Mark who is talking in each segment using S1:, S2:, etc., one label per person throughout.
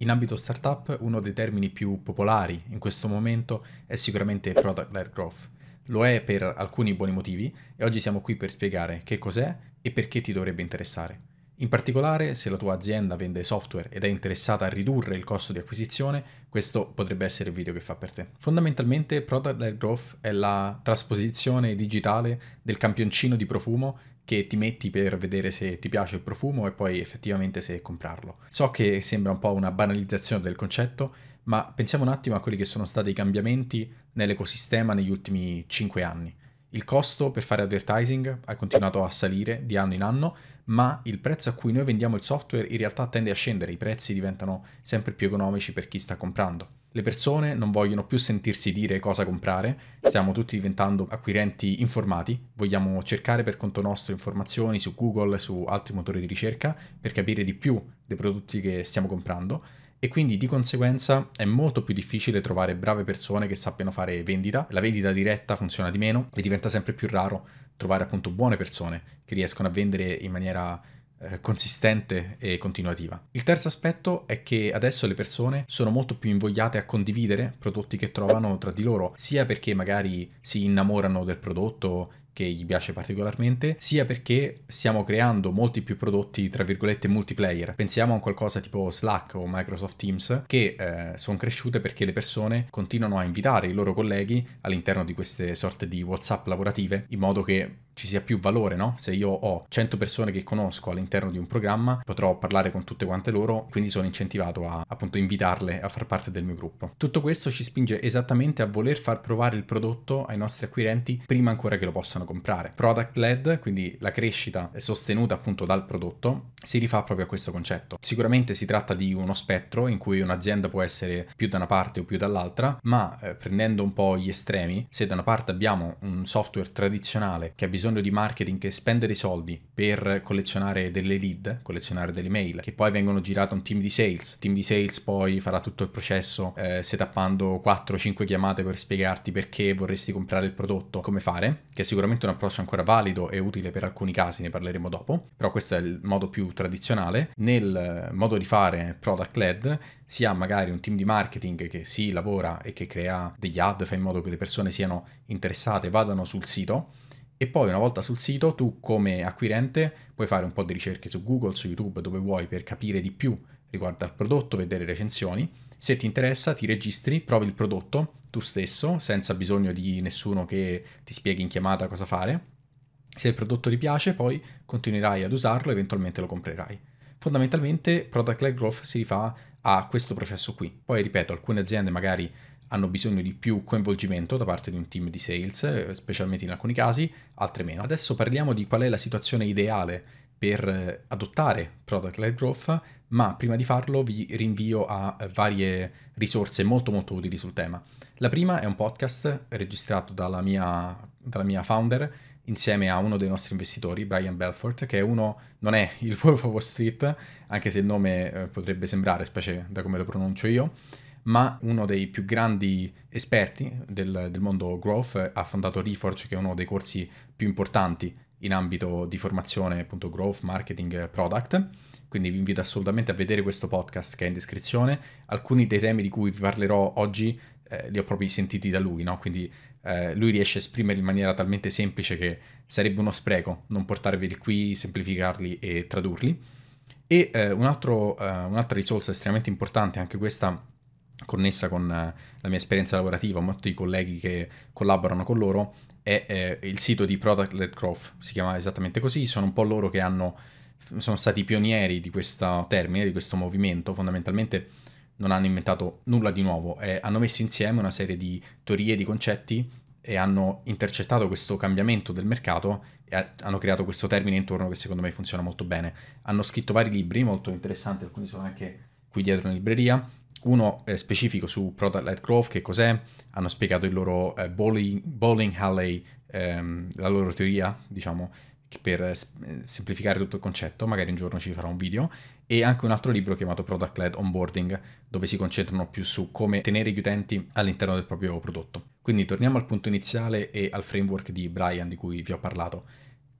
S1: In ambito startup uno dei termini più popolari in questo momento è sicuramente product-led growth. Lo è per alcuni buoni motivi e oggi siamo qui per spiegare che cos'è e perché ti dovrebbe interessare. In particolare, se la tua azienda vende software ed è interessata a ridurre il costo di acquisizione, questo potrebbe essere il video che fa per te. Fondamentalmente, Product Led Growth è la trasposizione digitale del campioncino di profumo che ti metti per vedere se ti piace il profumo e poi effettivamente se comprarlo. So che sembra un po' una banalizzazione del concetto, ma pensiamo un attimo a quelli che sono stati i cambiamenti nell'ecosistema negli ultimi 5 anni. Il costo per fare advertising ha continuato a salire di anno in anno, ma il prezzo a cui noi vendiamo il software in realtà tende a scendere, i prezzi diventano sempre più economici per chi sta comprando. Le persone non vogliono più sentirsi dire cosa comprare, stiamo tutti diventando acquirenti informati, vogliamo cercare per conto nostro informazioni su Google, su altri motori di ricerca per capire di più dei prodotti che stiamo comprando e quindi di conseguenza è molto più difficile trovare brave persone che sappiano fare vendita, la vendita diretta funziona di meno e diventa sempre più raro trovare appunto buone persone che riescono a vendere in maniera eh, consistente e continuativa. Il terzo aspetto è che adesso le persone sono molto più invogliate a condividere prodotti che trovano tra di loro, sia perché magari si innamorano del prodotto che gli piace particolarmente, sia perché stiamo creando molti più prodotti, tra virgolette, multiplayer. Pensiamo a qualcosa tipo Slack o Microsoft Teams, che eh, sono cresciute perché le persone continuano a invitare i loro colleghi all'interno di queste sorte di WhatsApp lavorative, in modo che ci sia più valore, no? Se io ho 100 persone che conosco all'interno di un programma, potrò parlare con tutte quante loro, quindi sono incentivato a appunto invitarle a far parte del mio gruppo. Tutto questo ci spinge esattamente a voler far provare il prodotto ai nostri acquirenti prima ancora che lo possano comprare. Product led, quindi la crescita sostenuta appunto dal prodotto, si rifà proprio a questo concetto. Sicuramente si tratta di uno spettro in cui un'azienda può essere più da una parte o più dall'altra, ma eh, prendendo un po' gli estremi, se da una parte abbiamo un software tradizionale che ha bisogno bisogno di marketing che spende dei soldi per collezionare delle lead, collezionare delle mail, che poi vengono girate a un team di sales. Il team di sales poi farà tutto il processo eh, setappando 4-5 chiamate per spiegarti perché vorresti comprare il prodotto, come fare, che è sicuramente un approccio ancora valido e utile per alcuni casi, ne parleremo dopo, però questo è il modo più tradizionale. Nel eh, modo di fare product led si ha magari un team di marketing che si lavora e che crea degli ad, fa in modo che le persone siano interessate, vadano sul sito e poi una volta sul sito tu come acquirente puoi fare un po' di ricerche su Google, su YouTube, dove vuoi per capire di più riguardo al prodotto, vedere recensioni. Se ti interessa ti registri, provi il prodotto tu stesso, senza bisogno di nessuno che ti spieghi in chiamata cosa fare. Se il prodotto ti piace poi continuerai ad usarlo e eventualmente lo comprerai. Fondamentalmente product-led growth si rifà a questo processo qui. Poi ripeto, alcune aziende magari hanno bisogno di più coinvolgimento da parte di un team di sales, specialmente in alcuni casi, altre meno. Adesso parliamo di qual è la situazione ideale per eh, adottare Product Led Growth, ma prima di farlo vi rinvio a eh, varie risorse molto molto utili sul tema. La prima è un podcast registrato dalla mia, dalla mia founder insieme a uno dei nostri investitori, Brian Belfort, che è uno, non è il Wolf of Wall Street, anche se il nome eh, potrebbe sembrare, specie da come lo pronuncio io, ma uno dei più grandi esperti del, del mondo growth ha fondato Reforge, che è uno dei corsi più importanti in ambito di formazione, appunto growth, marketing, product. Quindi vi invito assolutamente a vedere questo podcast che è in descrizione. Alcuni dei temi di cui vi parlerò oggi eh, li ho proprio sentiti da lui, no? Quindi eh, lui riesce a esprimerli in maniera talmente semplice che sarebbe uno spreco non portarveli qui, semplificarli e tradurli. E eh, un altro, eh, un'altra risorsa estremamente importante, anche questa connessa con eh, la mia esperienza lavorativa, molti colleghi che collaborano con loro, è eh, il sito di Product Led Growth, si chiama esattamente così, sono un po' loro che hanno, sono stati pionieri di questo termine, di questo movimento, fondamentalmente non hanno inventato nulla di nuovo, eh, hanno messo insieme una serie di teorie, di concetti e hanno intercettato questo cambiamento del mercato e hanno creato questo termine intorno che secondo me funziona molto bene. Hanno scritto vari libri molto interessanti, alcuni sono anche qui dietro in libreria, uno eh, specifico su Product Led Growth, che cos'è, hanno spiegato il loro eh, bowling, bowling alley, ehm, la loro teoria, diciamo, per eh, semplificare tutto il concetto, magari un giorno ci farò un video, e anche un altro libro chiamato Product Led Onboarding, dove si concentrano più su come tenere gli utenti all'interno del proprio prodotto. Quindi torniamo al punto iniziale e al framework di Brian di cui vi ho parlato.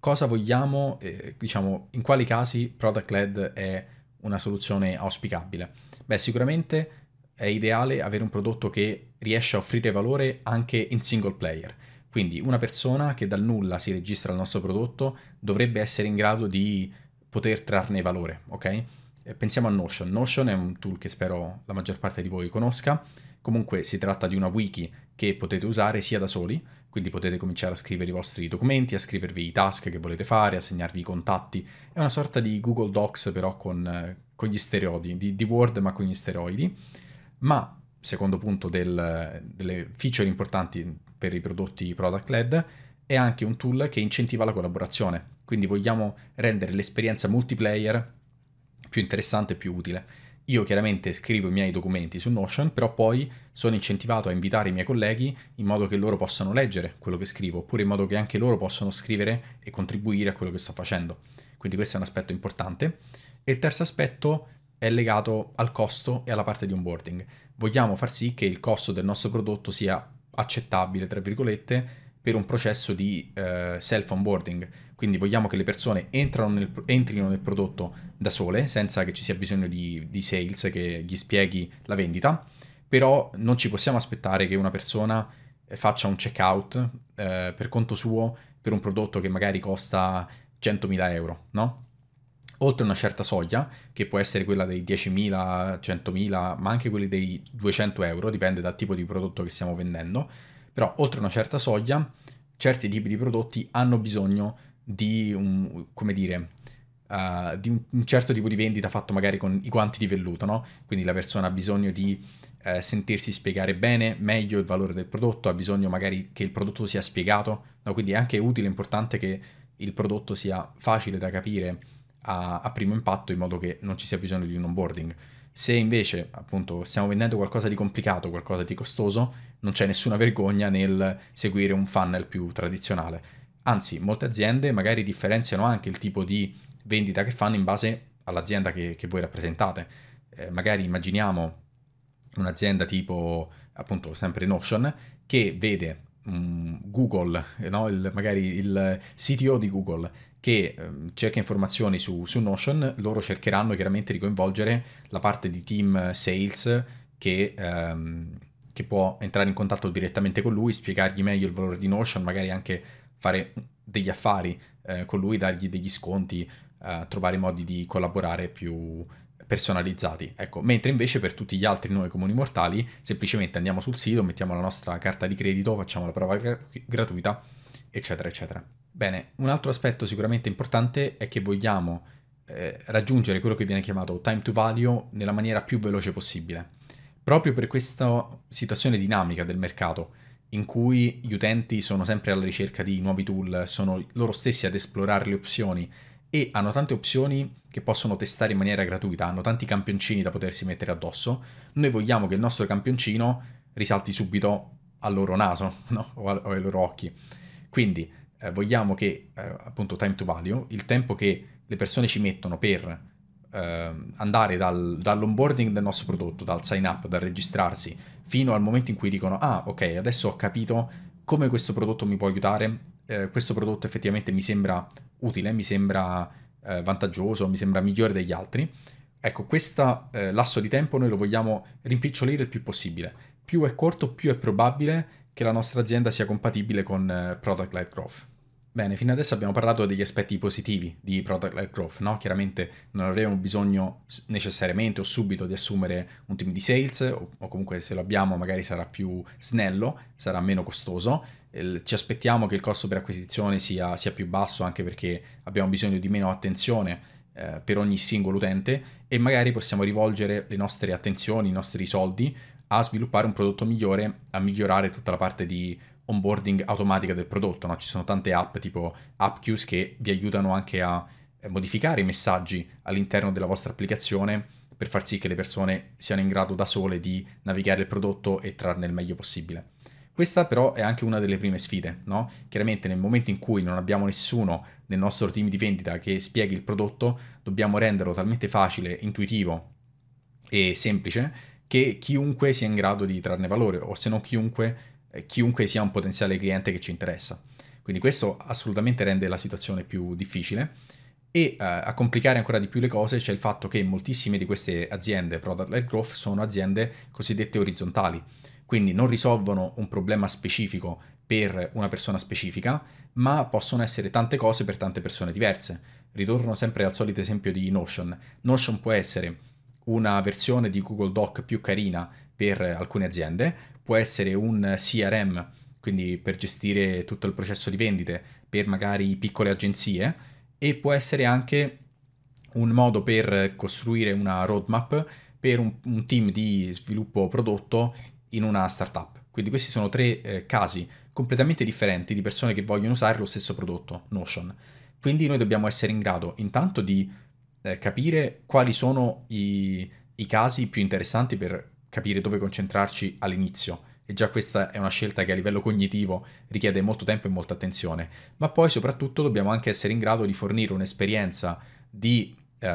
S1: Cosa vogliamo, eh, diciamo, in quali casi Product Led è una soluzione auspicabile? Beh, sicuramente è ideale avere un prodotto che riesce a offrire valore anche in single player. Quindi una persona che dal nulla si registra al nostro prodotto dovrebbe essere in grado di poter trarne valore, ok? Eh, pensiamo a Notion. Notion è un tool che spero la maggior parte di voi conosca. Comunque si tratta di una wiki che potete usare sia da soli, quindi potete cominciare a scrivere i vostri documenti, a scrivervi i task che volete fare, a segnarvi i contatti. È una sorta di Google Docs però con, eh, con gli steroidi, di, di, Word ma con gli steroidi. Ma, secondo punto del, delle feature importanti per i prodotti product led, è anche un tool che incentiva la collaborazione. Quindi vogliamo rendere l'esperienza multiplayer più interessante e più utile. Io chiaramente scrivo i miei documenti su Notion, però poi sono incentivato a invitare i miei colleghi in modo che loro possano leggere quello che scrivo, oppure in modo che anche loro possano scrivere e contribuire a quello che sto facendo. Quindi questo è un aspetto importante. E il terzo aspetto è legato al costo e alla parte di onboarding. Vogliamo far sì che il costo del nostro prodotto sia accettabile, tra virgolette, per un processo di eh, self-onboarding. Quindi vogliamo che le persone nel, entrino nel prodotto da sole, senza che ci sia bisogno di, di sales che gli spieghi la vendita, però non ci possiamo aspettare che una persona eh, faccia un checkout eh, per conto suo per un prodotto che magari costa 100.000 euro, no? Oltre una certa soglia, che può essere quella dei 10.000, 100.000, ma anche quelli dei 200 euro, dipende dal tipo di prodotto che stiamo vendendo, però oltre una certa soglia certi tipi di prodotti hanno bisogno di un, come dire, uh, di un, certo tipo di vendita fatto magari con i guanti di velluto, no? Quindi la persona ha bisogno di uh, sentirsi spiegare bene, meglio il valore del prodotto, ha bisogno magari che il prodotto sia spiegato, no? Quindi è anche utile, importante che il prodotto sia facile da capire a, a primo impatto in modo che non ci sia bisogno di un onboarding. Se invece, appunto, stiamo vendendo qualcosa di complicato, qualcosa di costoso, non c'è nessuna vergogna nel seguire un funnel più tradizionale. Anzi, molte aziende magari differenziano anche il tipo di vendita che fanno in base all'azienda che, che voi rappresentate. Eh, magari immaginiamo un'azienda tipo, appunto, sempre Notion, che vede Mm, Google, eh, no? il, magari il CTO di Google che um, cerca informazioni su, su, Notion, loro cercheranno chiaramente di coinvolgere la parte di team sales che, um, che, può entrare in contatto direttamente con lui, spiegargli meglio il valore di Notion, magari anche fare degli affari eh, con lui, dargli degli sconti, eh, trovare modi di collaborare più, personalizzati. Ecco, mentre invece per tutti gli altri noi comuni mortali semplicemente andiamo sul sito, mettiamo la nostra carta di credito, facciamo la prova gra- gratuita, eccetera, eccetera. Bene, un altro aspetto sicuramente importante è che vogliamo eh, raggiungere quello che viene chiamato time to value nella maniera più veloce possibile. Proprio per questa situazione dinamica del mercato, in cui gli utenti sono sempre alla ricerca di nuovi tool, sono loro stessi ad esplorare le opzioni e hanno tante opzioni che possono testare in maniera gratuita, hanno tanti campioncini da potersi mettere addosso. Noi vogliamo che il nostro campioncino risalti subito al loro naso no? o, a, o, ai loro occhi. Quindi eh, vogliamo che eh, appunto time to value, il tempo che le persone ci mettono per eh, andare dal, dall'onboarding del nostro prodotto, dal sign up, dal registrarsi, fino al momento in cui dicono ah ok adesso ho capito come questo prodotto mi può aiutare, eh, questo prodotto effettivamente mi sembra utile, mi sembra eh, vantaggioso, mi sembra migliore degli altri. Ecco, questo eh, lasso di tempo noi lo vogliamo rimpicciolire il più possibile. Più è corto, più è probabile che la nostra azienda sia compatibile con eh, Product Life Growth. Bene, fino adesso abbiamo parlato degli aspetti positivi di product led growth, no? Chiaramente non avremo bisogno necessariamente o subito di assumere un team di sales o, o comunque se lo abbiamo magari sarà più snello, sarà meno costoso. ci aspettiamo che il costo per acquisizione sia, sia, più basso anche perché abbiamo bisogno di meno attenzione eh, per ogni singolo utente e magari possiamo rivolgere le nostre attenzioni, i nostri soldi a sviluppare un prodotto migliore, a migliorare tutta la parte di onboarding automatica del prodotto, no? ci sono tante app tipo AppQs che vi aiutano anche a eh, modificare i messaggi all'interno della vostra applicazione per far sì che le persone siano in grado da sole di navigare il prodotto e trarne il meglio possibile. Questa però è anche una delle prime sfide, no? Chiaramente nel momento in cui non abbiamo nessuno nel nostro team di vendita che spieghi il prodotto, dobbiamo renderlo talmente facile, intuitivo e semplice che chiunque sia in grado di trarne valore o se non chiunque eh, chiunque sia un potenziale cliente che ci interessa. Quindi questo assolutamente rende la situazione più difficile e uh, a complicare ancora di più le cose c'è il fatto che moltissime di queste aziende product-led growth sono aziende cosiddette orizzontali, quindi non risolvono un problema specifico per una persona specifica, ma possono essere tante cose per tante persone diverse. Ritorno sempre al solito esempio di Notion. Notion può essere una versione di Google Doc più carina per alcune aziende, può essere un CRM, quindi per gestire tutto il processo di vendite per magari piccole agenzie e può essere anche un modo per costruire una roadmap per un, un team di sviluppo prodotto in una startup. Quindi questi sono tre eh, casi completamente differenti di persone che vogliono usare lo stesso prodotto, Notion. Quindi noi dobbiamo essere in grado intanto di eh, capire quali sono i, i casi più interessanti per capire dove concentrarci all'inizio. E già questa è una scelta che a livello cognitivo richiede molto tempo e molta attenzione, ma poi soprattutto dobbiamo anche essere in grado di fornire un'esperienza di uh,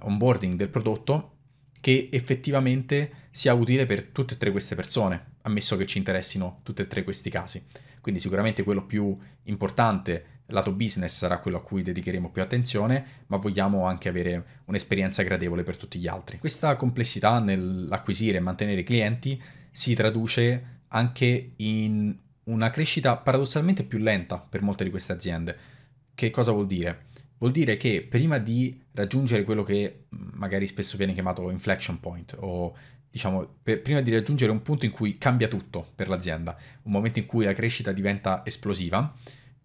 S1: onboarding del prodotto che effettivamente sia utile per tutte e tre queste persone, ammesso che ci interessino tutti e tre questi casi. Quindi sicuramente quello più importante lato business sarà quello a cui dedicheremo più attenzione, ma vogliamo anche avere un'esperienza gradevole per tutti gli altri. Questa complessità nell'acquisire e mantenere clienti si traduce anche in una crescita paradossalmente più lenta per molte di queste aziende. Che cosa vuol dire? Vuol dire che prima di raggiungere quello che mm, magari spesso viene chiamato inflection point o diciamo per, prima di raggiungere un punto in cui cambia tutto per l'azienda, un momento in cui la crescita diventa esplosiva,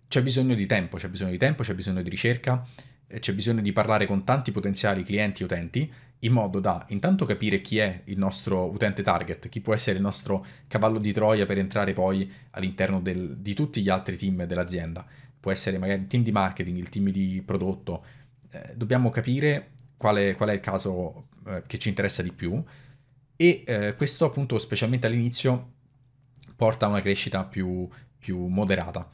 S1: c'è bisogno di tempo, c'è bisogno di tempo, c'è bisogno di ricerca, eh, c'è bisogno di parlare con tanti potenziali clienti e utenti in modo da intanto capire chi è il nostro utente target, chi può essere il nostro cavallo di Troia per entrare poi all'interno del, di tutti gli altri team dell'azienda. Può essere magari il team di marketing, il team di prodotto. Eh, dobbiamo capire quale, qual è il caso eh, che ci interessa di più e eh, questo appunto specialmente all'inizio porta a una crescita più, più moderata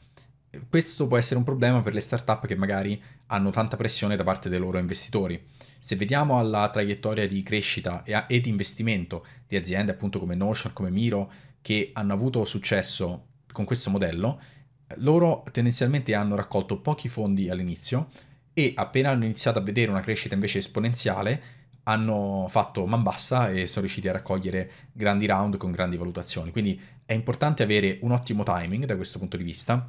S1: questo può essere un problema per le startup che magari hanno tanta pressione da parte dei loro investitori. Se vediamo alla traiettoria di crescita e, e di investimento di aziende appunto come Notion, come Miro, che hanno avuto successo con questo modello, loro tendenzialmente hanno raccolto pochi fondi all'inizio e appena hanno iniziato a vedere una crescita invece esponenziale hanno fatto man bassa e sono riusciti a raccogliere grandi round con grandi valutazioni. Quindi è importante avere un ottimo timing da questo punto di vista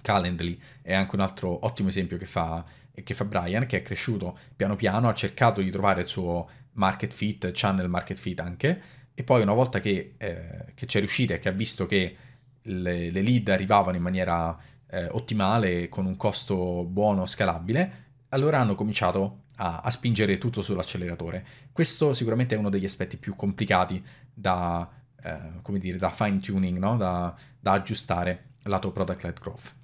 S1: Calendly è anche un altro ottimo esempio che fa, che fa Brian, che è cresciuto piano piano, ha cercato di trovare il suo market fit, channel market fit anche, e poi una volta che, eh, che ci è riuscita e che ha visto che le, le lead arrivavano in maniera eh, ottimale, con un costo buono, scalabile, allora hanno cominciato a, a, spingere tutto sull'acceleratore. Questo sicuramente è uno degli aspetti più complicati da, eh, come dire, da fine tuning, no? da, da aggiustare lato product-led growth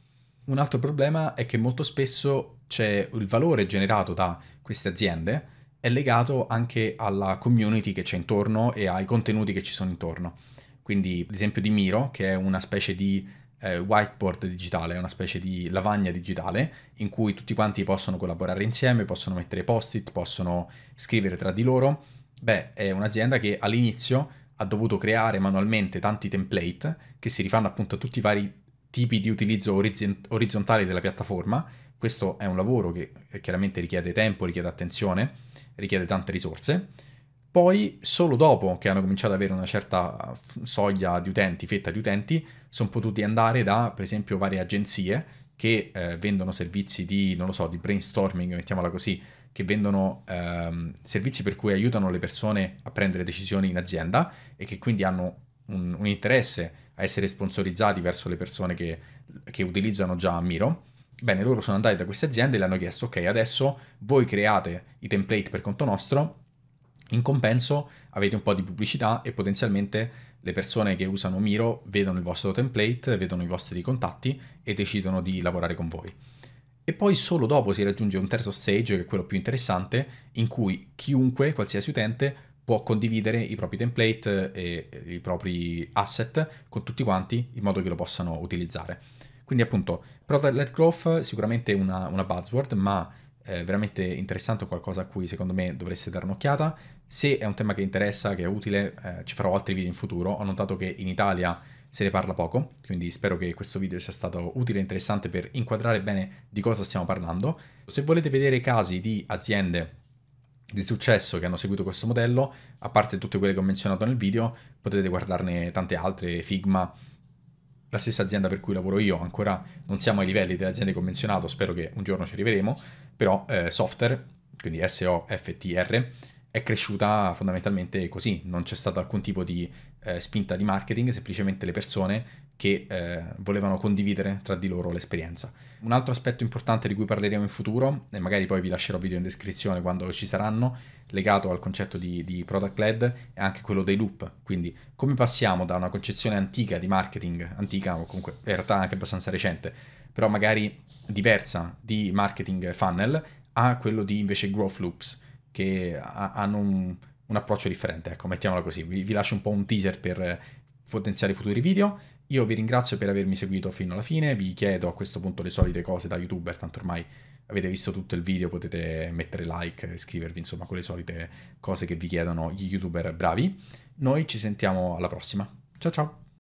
S1: un altro problema è che molto spesso c'è il valore generato da queste aziende è legato anche alla community che c'è intorno e ai contenuti che ci sono intorno. Quindi l'esempio di Miro, che è una specie di eh, whiteboard digitale, una specie di lavagna digitale in cui tutti quanti possono collaborare insieme, possono mettere post-it, possono scrivere tra di loro. Beh, è un'azienda che all'inizio ha dovuto creare manualmente tanti template che si rifanno appunto a tutti i vari tipi di utilizzo orizzontali della piattaforma. Questo è un lavoro che eh, chiaramente richiede tempo, richiede attenzione, richiede tante risorse. Poi, solo dopo che hanno cominciato ad avere una certa soglia di utenti, fetta di utenti, sono potuti andare da, per esempio, varie agenzie che eh, vendono servizi di, non lo so, di brainstorming, mettiamola così, che vendono ehm, servizi per cui aiutano le persone a prendere decisioni in azienda e che quindi hanno un, un interesse a essere sponsorizzati verso le persone che, che utilizzano già Miro. Bene, loro sono andati da queste aziende e le hanno chiesto, ok, adesso voi create i template per conto nostro, in compenso avete un po' di pubblicità e potenzialmente le persone che usano Miro vedono il vostro template, vedono i vostri contatti e decidono di lavorare con voi. E poi solo dopo si raggiunge un terzo stage, che è quello più interessante, in cui chiunque, qualsiasi utente, può condividere i propri template e i propri asset con tutti quanti in modo che lo possano utilizzare. Quindi appunto, product-led growth sicuramente una, una buzzword, ma eh, veramente interessante, qualcosa a cui secondo me dovreste dare un'occhiata. Se è un tema che interessa, che è utile, eh, ci farò altri video in futuro. Ho notato che in Italia se ne parla poco, quindi spero che questo video sia stato utile e interessante per inquadrare bene di cosa stiamo parlando. Se volete vedere casi di aziende di successo che hanno seguito questo modello, a parte tutte quelle che ho menzionato nel video, potete guardarne tante altre, Figma, la stessa azienda per cui lavoro io, ancora non siamo ai livelli delle aziende che ho menzionato, spero che un giorno ci arriveremo, però eh, software, quindi SOFTR, è cresciuta fondamentalmente così, non c'è stato alcun tipo di eh, spinta di marketing, semplicemente le persone che eh, volevano condividere tra di loro l'esperienza. Un altro aspetto importante di cui parleremo in futuro, e magari poi vi lascerò video in descrizione quando ci saranno, legato al concetto di, di product led, è anche quello dei loop. Quindi come passiamo da una concezione antica di marketing, antica o comunque in realtà anche abbastanza recente, però magari diversa di marketing funnel, a quello di invece growth loops, che ha, hanno un, un, approccio differente, ecco, mettiamola così. Vi, vi lascio un po' un teaser per potenziare futuri video io vi ringrazio per avermi seguito fino alla fine, vi chiedo a questo punto le solite cose da youtuber, tanto ormai avete visto tutto il video, potete mettere like, iscrivervi, insomma, quelle solite cose che vi chiedono gli youtuber bravi. Noi ci sentiamo alla prossima. Ciao ciao!